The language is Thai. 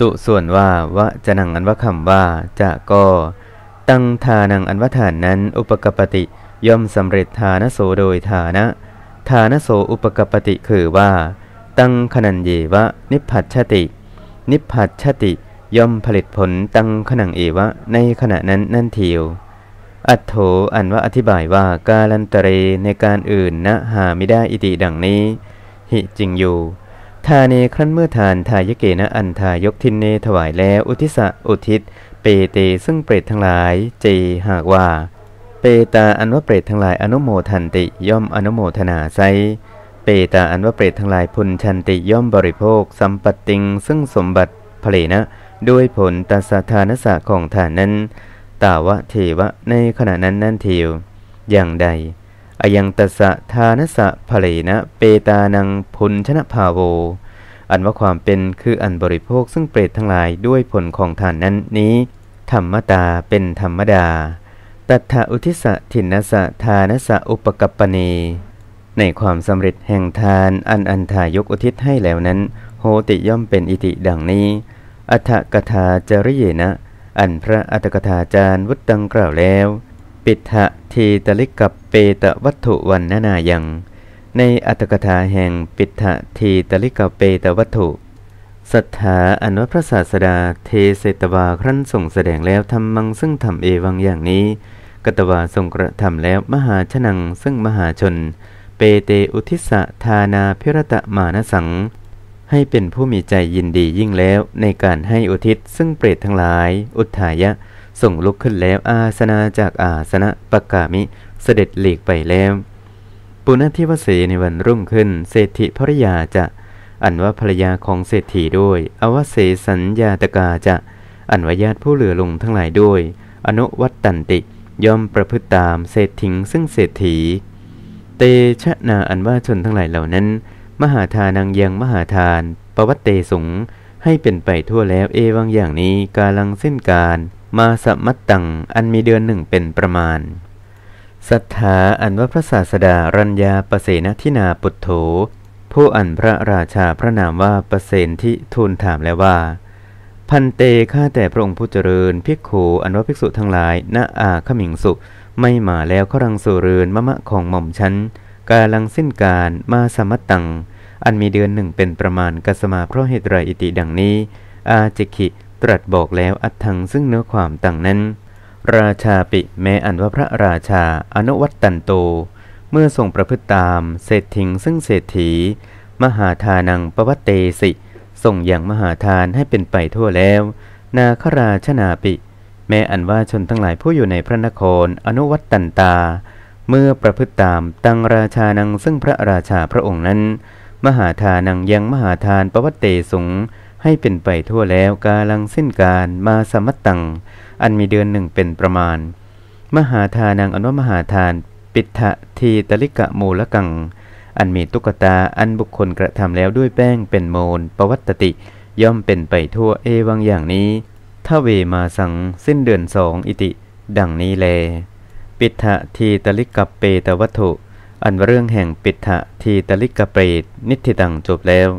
ตุส่วนว่าวะจะนังอันว่าคำว่า จะก็ ตั้งทานังอันว่าฐานนั้นอุปกปติ ย่อมสำเร็จฐานโสโดยฐานะฐานโสอุปกปติคือว่า ตั้งขนันเยวะนิพพัชติ นิพพัชติ ย่อมผลิตผลตั้งขนังเอวะ ในขณะนั้นนั่นเทียวอัตโถอันว่าอธิบายว่ากาลันตเรในการอื่นนะหาไม่ได้อิติดังนี้หิจริงอยู่ทานีครั้นเมื่อทานทายเกณะอันทายกทินเนถวายแล้วอุทิสะอุทิศเปเตซึ่งเปรตทั้งหลายเจหากว่า เปตาอันว่าเปรตทั้งหลายอนุโมทันติย่อมอนุโมทนาไซ เปตาอันว่าเปรตทั้งหลายพุนชันติย่อมบริโภคสัมปติงซึ่งสมบัติผลนะด้วยผลตัสธานสะของฐานนั้น ตาวะเทวะในขณะนั้นนั่นเทียวอย่างใดอยังตสะทานสะภเลนะ เปตานังพุนชนะภาโว อันว่าความเป็นคืออันบริโภคซึ่งเปรตทั้งหลายด้วยผลของทานนั้นนี้ ธรรมตาเป็นธรรมดา ตัทอุทิสะถินสะทานสะอุปกัปปณี ในความสำเร็จแห่งทานอันอันทายกอุทิศให้แล้วนั้น โหติย่อมเป็นอิติดังนี้ อัฏกถาจริเยนะ อันพระอัตถกถาจารย์วุตตังกล่าวแล้ว ปิทะทีตลิกกับเปตวัตถุวันนานายัง ในอัตถกถาแห่งปิทะทีตลิกเปตวัตถุ สัทธาอนุพระศาสดาเทเสตวาครั้นส่งแสดงแล้วทำมังซึ่งทำเอวังอย่างนี้ กตวาทรงกระทำแล้วมหาชนังซึ่งมหาชน เปเตอุทิสะทานาพิรตะมานสัง ให้เป็นผู้มีใจยินดียิ่งแล้วในการให้อุทิศซึ่งเปรตทั้งหลาย อุทายะส่งลุกขึ้นแล้วอาสนาจากอาสนะปะกามิเสด็จหลีกไปแล้ว ปุณณทิวเสในวันรุ่งขึ้น เศรษฐิภรยาจะ อันว่าภรยาของเศรษฐีด้วย อวสสสัญญาตกาจะอันว่าญาติผู้เหลือลงทั้งหลายด้วย อนุวัตตันติย่อมประพฤติตามเศรษฐิงซึ่งเศรษฐี เตชะนาอันว่าชนทั้งหลายเหล่านั้น มหาทานังยังมหาทาน ปวัตเตสงให้เป็นไปทั่วแล้ว เอวังอย่างนี้กาลังเส้นการ มาสมัตตัง อันมีเดือนหนึ่งเป็นประมาณสัทธาอันว่าพระศาสดารัญญาประเสนทินาปุถโถผู้อันพระราชาพระนามว่าประเสนทิทูลถามแล้วว่า พันเตข้าแต่พระองค์ผู้เจริญพิกขุอันว่าภิกษุทั้งหลายณอาขมิงสุไม่มาแล้วขรังสุเรือนมะมะของหม่อมชั้นกาลังสิ้นการมาสมัตตังอันมีเดือนหนึ่งเป็นประมาณกสมาเพราะเหตุไรอิติดังนี้ อาจิกิตรัสบอกแล้วอัดทังซึ่งเนื้อความต่างนั้นราชาปิ แม้อันว่าพระราชาอนุวัตตันโต เมื่อทรงประพฤติตามเศรษฐิงซึ่งเศรษฐี มหาทานังปวัตเตสิส่งอย่างมหาทานให้เป็นไปทั่วแล้ว นาคราชนาปิ แม้อันว่าชนทั้งหลายผู้อยู่ในพระนคร อนุวัตตันตา เมื่อประพฤติตาม ตังราชานังซึ่งพระราชาพระองค์นั้น มหาทานังยังมหาทานปวัตเตสงให้เป็นไปทั่วแล้วกาลังสิ้นการมาสมัตตังอันมีเดือนหนึ่งเป็นประมาณ มหาทานังอนุมหาทาน ปิทะทีตลิกะโมลกัง อันมีตุกตาอันบุคคลกระทำแล้วด้วยแป้งเป็นโมลปวัตติย่อมเป็นไปทั่วเอวังอย่างนี้ถ้าเวมาสังสิ้นเดือนสองอิติ ดังนี้แล ปิทะทีตลิกะเปตวัตถุ อันเรื่องแห่งปิทะทีตลิกะเปตนิทิตังจบแล้ว